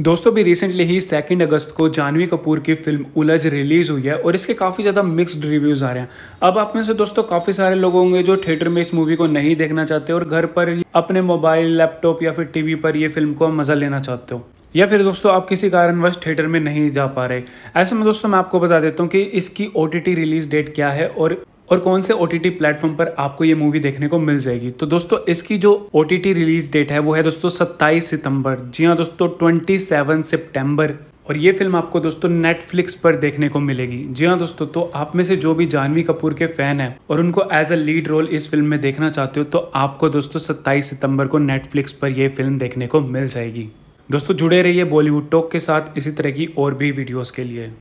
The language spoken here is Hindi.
दोस्तों भी रिसेंटली ही सेकेंड अगस्त को जानवी कपूर की फिल्म उलझ रिलीज़ हुई है और इसके काफ़ी ज़्यादा मिक्स्ड रिव्यूज़ आ रहे हैं अब आप में से दोस्तों काफ़ी सारे लोग होंगे जो थिएटर में इस मूवी को नहीं देखना चाहते और घर पर अपने मोबाइल लैपटॉप या फिर टीवी पर ये फिल्म को मज़ा लेना चाहते हो या फिर दोस्तों आप किसी कारणवश थिएटर में नहीं जा पा रहे ऐसे में दोस्तों मैं आपको बता देता हूँ कि इसकी ओ रिलीज़ डेट क्या है और और कौन से ओ टी प्लेटफॉर्म पर आपको ये मूवी देखने को मिल जाएगी तो दोस्तों इसकी जो ओ रिलीज डेट है वो है दोस्तों सत्ताईस सितंबर जी हाँ दोस्तों ट्वेंटी सेवन सितंबर और ये फिल्म आपको दोस्तों नेटफ्लिक्स पर देखने को मिलेगी जी हाँ दोस्तों तो आप में से जो भी जानवी कपूर के फैन हैं और उनको एज अ लीड रोल इस फिल्म में देखना चाहते हो तो आपको दोस्तों 27 सितंबर को नेटफ्लिक्स पर यह फिल्म देखने को मिल जाएगी दोस्तों जुड़े रहिए बॉलीवुड टॉक के साथ इसी तरह की और भी वीडियोज के लिए